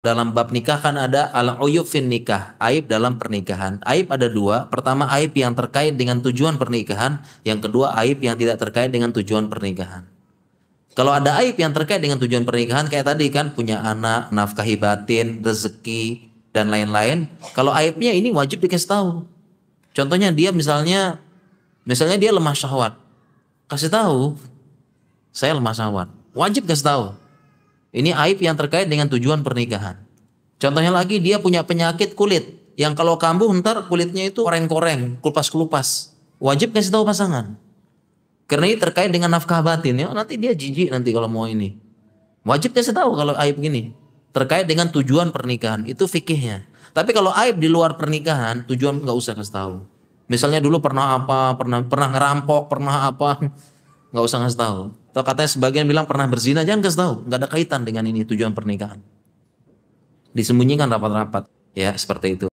dalam bab nikah kan ada al uyub fin nikah, aib dalam pernikahan. Aib ada dua, pertama aib yang terkait dengan tujuan pernikahan, yang kedua aib yang tidak terkait dengan tujuan pernikahan. Kalau ada aib yang terkait dengan tujuan pernikahan kayak tadi kan punya anak, nafkahi batin, rezeki dan lain-lain. Kalau aibnya ini wajib dikasih tahu. Contohnya dia misalnya misalnya dia lemah syahwat. Kasih tahu saya lemah syahwat. Wajib kasih tahu ini aib yang terkait dengan tujuan pernikahan. Contohnya lagi dia punya penyakit kulit yang kalau kambuh ntar kulitnya itu koreng-koreng, kelupas-kelupas. Wajib kasih tahu pasangan. Karena ini terkait dengan nafkah batin ya. Nanti dia jijik nanti kalau mau ini. Wajib kasih tahu kalau aib gini. Terkait dengan tujuan pernikahan itu fikihnya. Tapi kalau aib di luar pernikahan tujuan nggak usah kasih tahu. Misalnya dulu pernah apa, pernah pernah ngerampok, pernah apa, nggak usah ngasih tahu. Atau katanya sebagian bilang pernah berzina, jangan kasih tahu, nggak ada kaitan dengan ini tujuan pernikahan. Disembunyikan rapat-rapat, ya seperti itu.